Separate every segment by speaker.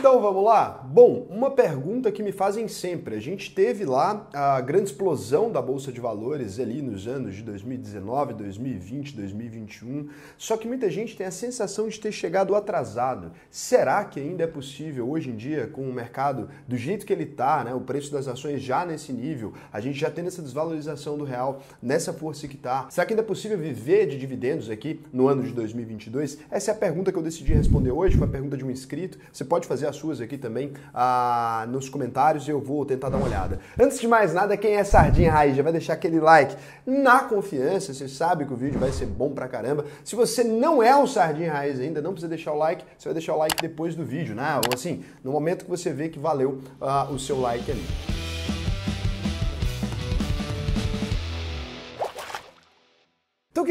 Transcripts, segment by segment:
Speaker 1: Então vamos lá? Bom, uma pergunta que me fazem sempre. A gente teve lá a grande explosão da Bolsa de Valores ali nos anos de 2019, 2020, 2021. Só que muita gente tem a sensação de ter chegado atrasado. Será que ainda é possível hoje em dia, com o mercado do jeito que ele está, né, o preço das ações já nesse nível, a gente já tendo essa desvalorização do real, nessa força que está? Será que ainda é possível viver de dividendos aqui no ano de 2022? Essa é a pergunta que eu decidi responder hoje, uma pergunta de um inscrito. Você pode fazer as suas aqui também ah, nos comentários e eu vou tentar dar uma olhada. Antes de mais nada, quem é Sardinha Raiz já vai deixar aquele like na confiança, você sabe que o vídeo vai ser bom pra caramba. Se você não é um Sardinha Raiz ainda, não precisa deixar o like, você vai deixar o like depois do vídeo, né? Ou assim, no momento que você vê que valeu ah, o seu like ali.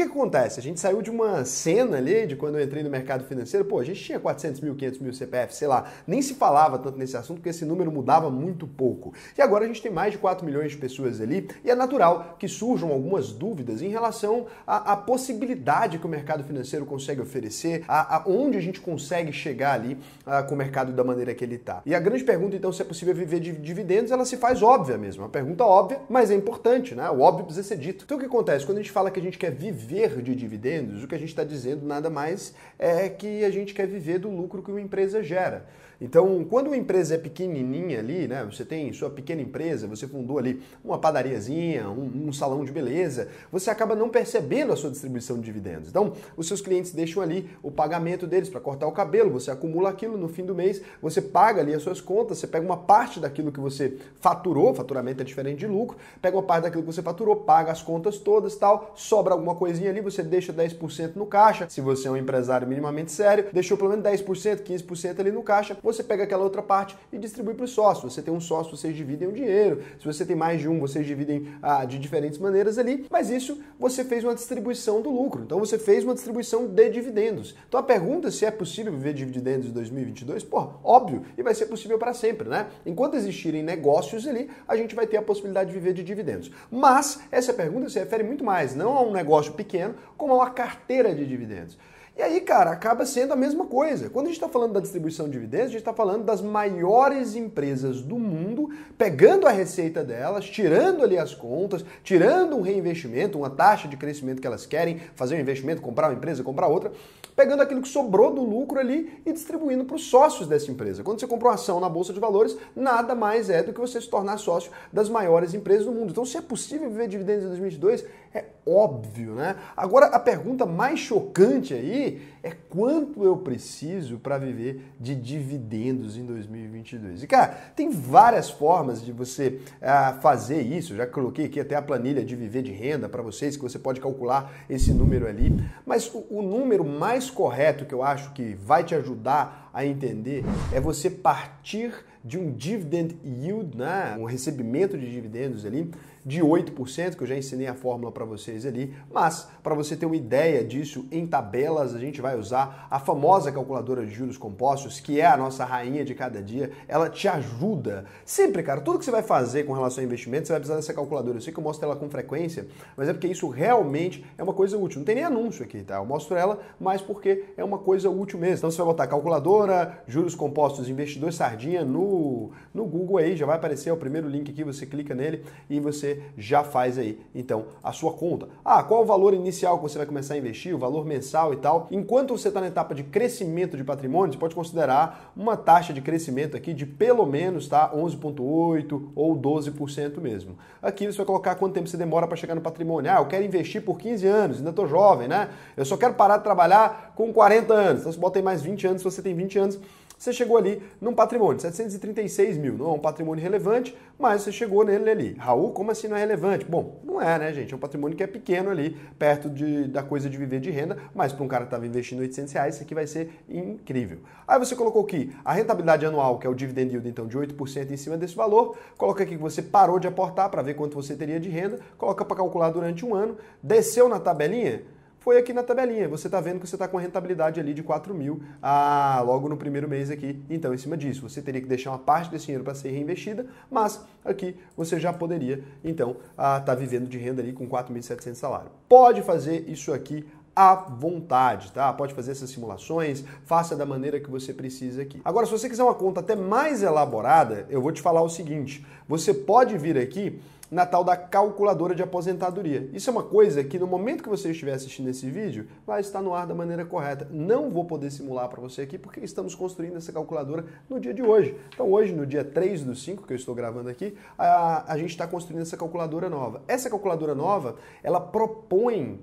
Speaker 1: que, que acontece? A gente saiu de uma cena ali, de quando eu entrei no mercado financeiro, pô, a gente tinha 400 mil, 500 mil CPF, sei lá, nem se falava tanto nesse assunto, porque esse número mudava muito pouco. E agora a gente tem mais de 4 milhões de pessoas ali, e é natural que surjam algumas dúvidas em relação à, à possibilidade que o mercado financeiro consegue oferecer, a, a onde a gente consegue chegar ali a, com o mercado da maneira que ele está. E a grande pergunta, então, se é possível viver de dividendos, ela se faz óbvia mesmo, uma pergunta óbvia, mas é importante, né? O óbvio precisa ser dito. Então o que acontece? Quando a gente fala que a gente quer viver viver de dividendos, o que a gente está dizendo nada mais é que a gente quer viver do lucro que uma empresa gera. Então, quando uma empresa é pequenininha ali, né, você tem sua pequena empresa, você fundou ali uma padariazinha, um, um salão de beleza, você acaba não percebendo a sua distribuição de dividendos. Então, os seus clientes deixam ali o pagamento deles para cortar o cabelo, você acumula aquilo no fim do mês, você paga ali as suas contas, você pega uma parte daquilo que você faturou, faturamento é diferente de lucro, pega uma parte daquilo que você faturou, paga as contas todas, tal, sobra alguma coisa coisinha ali, você deixa 10% no caixa. Se você é um empresário minimamente sério, deixou pelo menos 10%, 15% ali no caixa, você pega aquela outra parte e distribui para o sócio. Você tem um sócio, vocês dividem o dinheiro. Se você tem mais de um, vocês dividem ah, de diferentes maneiras ali. Mas isso você fez uma distribuição do lucro. Então você fez uma distribuição de dividendos. Então a pergunta se é possível viver dividendos em 2022, pô, óbvio, e vai ser possível para sempre, né? Enquanto existirem negócios ali, a gente vai ter a possibilidade de viver de dividendos. Mas essa pergunta se refere muito mais não a um negócio pequeno, como uma carteira de dividendos. E aí, cara, acaba sendo a mesma coisa. Quando a gente está falando da distribuição de dividendos, a gente está falando das maiores empresas do mundo pegando a receita delas, tirando ali as contas, tirando um reinvestimento, uma taxa de crescimento que elas querem, fazer um investimento, comprar uma empresa, comprar outra, pegando aquilo que sobrou do lucro ali e distribuindo para os sócios dessa empresa. Quando você compra uma ação na Bolsa de Valores, nada mais é do que você se tornar sócio das maiores empresas do mundo. Então, se é possível viver dividendos em 2022, é óbvio, né? Agora, a pergunta mais chocante aí é quanto eu preciso para viver de dividendos em 2022. E cara, tem várias formas de você ah, fazer isso. já coloquei aqui até a planilha de viver de renda para vocês, que você pode calcular esse número ali. Mas o, o número mais correto que eu acho que vai te ajudar a entender é você partir de um dividend yield, né? um recebimento de dividendos ali, de 8%, que eu já ensinei a fórmula para vocês ali, mas para você ter uma ideia disso, em tabelas a gente vai usar a famosa calculadora de juros compostos, que é a nossa rainha de cada dia, ela te ajuda. Sempre, cara, tudo que você vai fazer com relação a investimento, você vai precisar dessa calculadora. Eu sei que eu mostro ela com frequência, mas é porque isso realmente é uma coisa útil. Não tem nem anúncio aqui, tá? Eu mostro ela, mas porque é uma coisa útil mesmo. Então você vai botar calculadora, corretora, juros compostos investidor sardinha no, no Google aí, já vai aparecer é o primeiro link aqui, você clica nele e você já faz aí então a sua conta. Ah, qual o valor inicial que você vai começar a investir, o valor mensal e tal? Enquanto você está na etapa de crescimento de patrimônio, você pode considerar uma taxa de crescimento aqui de pelo menos tá 11.8 ou 12% mesmo. Aqui você vai colocar quanto tempo você demora para chegar no patrimônio. Ah, eu quero investir por 15 anos, ainda estou jovem, né? Eu só quero parar de trabalhar com 40 anos. Então você bota aí mais 20 anos se você tem 20 20 anos, você chegou ali num patrimônio, 736 mil, não é um patrimônio relevante, mas você chegou nele ali. Raul, como assim não é relevante? Bom, não é, né, gente? É um patrimônio que é pequeno ali, perto de, da coisa de viver de renda, mas para um cara que estava investindo 800 reais, isso aqui vai ser incrível. Aí você colocou aqui a rentabilidade anual, que é o dividend yield, então, de 8% em cima desse valor, coloca aqui que você parou de aportar para ver quanto você teria de renda, coloca para calcular durante um ano, desceu na tabelinha, foi aqui na tabelinha. Você está vendo que você está com a rentabilidade ali de 4 mil ah, logo no primeiro mês aqui. Então, em cima disso, você teria que deixar uma parte desse dinheiro para ser reinvestida, mas aqui você já poderia, então, estar ah, tá vivendo de renda ali com 4.700 salário. Pode fazer isso aqui à vontade, tá? Pode fazer essas simulações, faça da maneira que você precisa aqui. Agora, se você quiser uma conta até mais elaborada, eu vou te falar o seguinte: você pode vir aqui na tal da calculadora de aposentadoria. Isso é uma coisa que no momento que você estiver assistindo esse vídeo, vai estar no ar da maneira correta. Não vou poder simular para você aqui porque estamos construindo essa calculadora no dia de hoje. Então hoje, no dia 3 do 5 que eu estou gravando aqui, a, a gente está construindo essa calculadora nova. Essa calculadora nova, ela propõe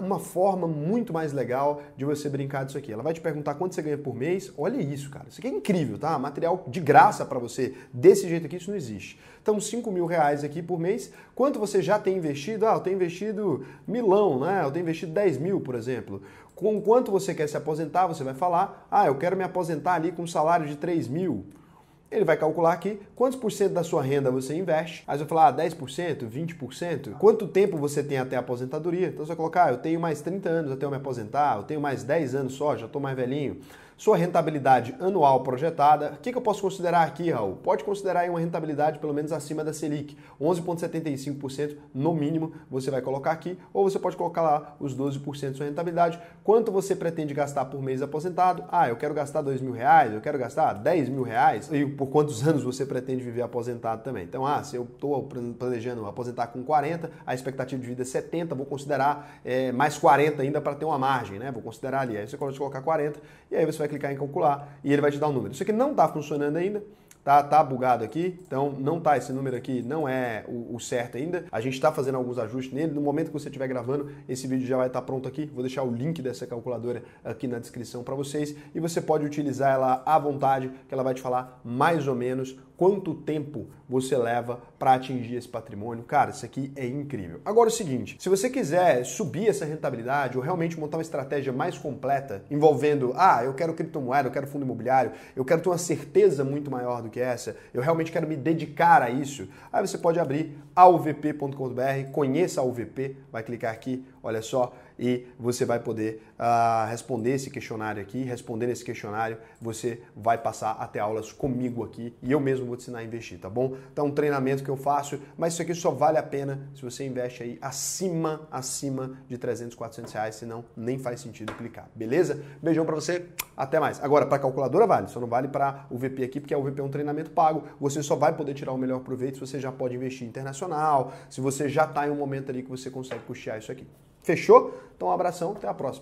Speaker 1: uma forma muito mais legal de você brincar disso aqui. Ela vai te perguntar quanto você ganha por mês. Olha isso, cara. Isso aqui é incrível, tá? Material de graça para você. Desse jeito aqui, isso não existe. Então, 5 mil reais aqui por mês. Quanto você já tem investido? Ah, eu tenho investido milão, né? Eu tenho investido 10 mil, por exemplo. Com quanto você quer se aposentar, você vai falar, ah, eu quero me aposentar ali com um salário de 3 mil. Ele vai calcular aqui quantos por cento da sua renda você investe. Aí você vai falar, ah, 10%, 20%. Quanto tempo você tem até a aposentadoria? Então você vai colocar, ah, eu tenho mais 30 anos até eu me aposentar, eu tenho mais 10 anos só, já estou mais velhinho sua rentabilidade anual projetada. O que, que eu posso considerar aqui, Raul? Pode considerar uma rentabilidade pelo menos acima da Selic, 11,75% no mínimo você vai colocar aqui, ou você pode colocar lá os 12% de sua rentabilidade. Quanto você pretende gastar por mês aposentado? Ah, eu quero gastar dois mil reais, eu quero gastar 10 mil reais. E por quantos anos você pretende viver aposentado também? Então, ah, se eu estou planejando aposentar com 40, a expectativa de vida é 70, vou considerar é, mais 40 ainda para ter uma margem, né? Vou considerar ali. Aí você pode colocar 40 e aí você vai vai clicar em calcular e ele vai te dar o um número. Isso aqui não está funcionando ainda, tá, tá bugado aqui, então não tá, esse número aqui não é o, o certo ainda. A gente está fazendo alguns ajustes nele, no momento que você estiver gravando, esse vídeo já vai estar tá pronto aqui. Vou deixar o link dessa calculadora aqui na descrição para vocês e você pode utilizar ela à vontade, que ela vai te falar mais ou menos quanto tempo você leva para atingir esse patrimônio. Cara, isso aqui é incrível. Agora é o seguinte, se você quiser subir essa rentabilidade ou realmente montar uma estratégia mais completa, envolvendo, ah, eu quero criptomoeda, eu quero fundo imobiliário, eu quero ter uma certeza muito maior do que essa, eu realmente quero me dedicar a isso, aí você pode abrir avp.com.br, conheça a UVP, vai clicar aqui, olha só, e você vai poder uh, responder esse questionário aqui. Respondendo esse questionário, você vai passar até aulas comigo aqui e eu mesmo vou te ensinar a investir, tá bom? Então, um treinamento que eu faço, mas isso aqui só vale a pena se você investe aí acima, acima de 300, 400 reais, senão nem faz sentido clicar, beleza? Beijão para você, até mais. Agora, para calculadora vale, só não vale para o VP aqui, porque o VP é um treinamento pago, você só vai poder tirar o melhor proveito se você já pode investir internacional, se você já está em um momento ali que você consegue custear isso aqui. Fechou? Então, um abração, até a próxima.